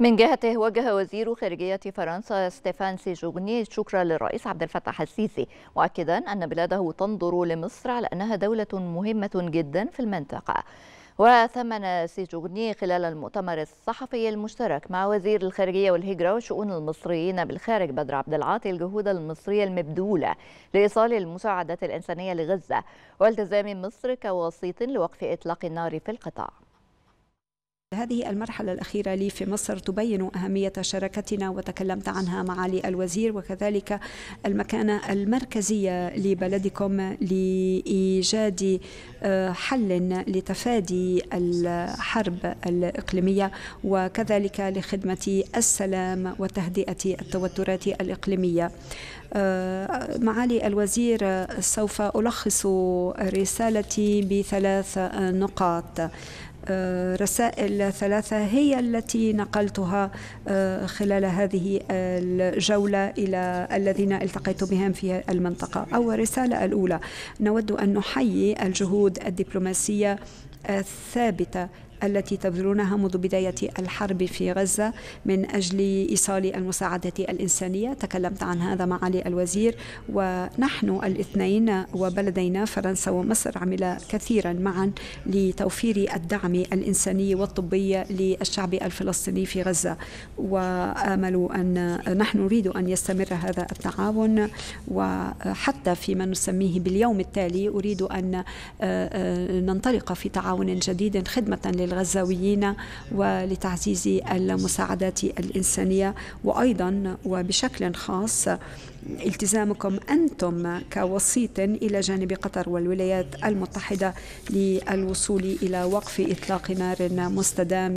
من جهته وجه وزير خارجية فرنسا ستيفان سيجوغني شكرا للرئيس عبد الفتاح السيسي مؤكدا أن بلاده تنظر لمصر على أنها دولة مهمة جدا في المنطقة وثمن سيجوغني خلال المؤتمر الصحفي المشترك مع وزير الخارجية والهجرة وشؤون المصريين بالخارج بدر عبد العاطي الجهود المصرية المبذولة لإيصال المساعدات الإنسانية لغزة والتزام مصر كوسيط لوقف إطلاق النار في القطاع هذه المرحلة الأخيرة لي في مصر تبين أهمية شراكتنا وتكلمت عنها معالي الوزير وكذلك المكانة المركزية لبلدكم لإيجاد آه، حل لتفادي الحرب الإقليمية وكذلك لخدمة السلام وتهدئة التوترات الإقليمية. آه، معالي الوزير سوف ألخص رسالتي بثلاث نقاط. آه، رسائل ثلاثة هي التي نقلتها آه، خلال هذه الجولة إلى الذين التقيت بهم في المنطقة أو رسالة الأولى نود أن نحيي الجهود الدبلوماسية الثابتة التي تبذلونها منذ بداية الحرب في غزة من أجل إيصال المساعدة الإنسانية تكلمت عن هذا معالي الوزير ونحن الاثنين وبلدينا فرنسا ومصر عملا كثيرا معا لتوفير الدعم الإنساني والطبي للشعب الفلسطيني في غزة وآمل أن نحن نريد أن يستمر هذا التعاون وحتى فيما نسميه باليوم التالي أريد أن آه، آه، ننطلق في تعاون جديد خدمة للغزاويين ولتعزيز المساعدات الإنسانية وأيضا وبشكل خاص التزامكم أنتم كوسيط إلى جانب قطر والولايات المتحدة للوصول إلى وقف إطلاق نار مستدام